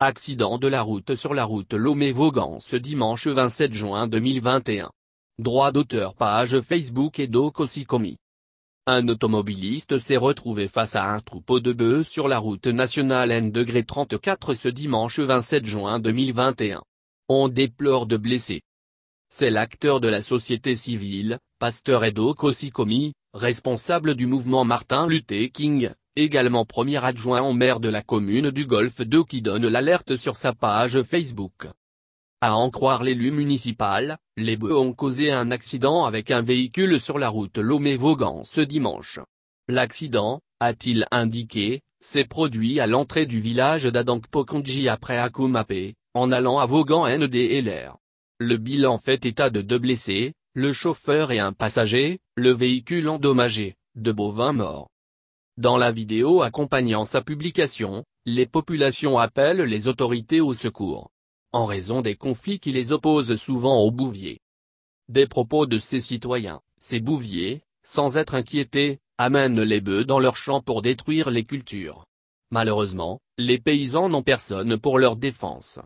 Accident de la route sur la route Lomé-Vaugan ce dimanche 27 juin 2021. Droit d'auteur page Facebook et doc Un automobiliste s'est retrouvé face à un troupeau de bœufs sur la route nationale N-34 ce dimanche 27 juin 2021. On déplore de blessés. C'est l'acteur de la société civile, Pasteur Edo Kosikomi, responsable du mouvement Martin Luther King, également premier adjoint en maire de la commune du Golfe 2 qui donne l'alerte sur sa page Facebook. À en croire l'élu municipal, les bœufs ont causé un accident avec un véhicule sur la route Lomé-Vaugan ce dimanche. L'accident, a-t-il indiqué, s'est produit à l'entrée du village d'Adankpokonji après Akumapé, en allant à Vaugan NDLR. Le bilan fait état de deux blessés, le chauffeur et un passager, le véhicule endommagé, de bovins morts. Dans la vidéo accompagnant sa publication, les populations appellent les autorités au secours. En raison des conflits qui les opposent souvent aux Bouviers. Des propos de ces citoyens, ces Bouviers, sans être inquiétés, amènent les bœufs dans leurs champs pour détruire les cultures. Malheureusement, les paysans n'ont personne pour leur défense.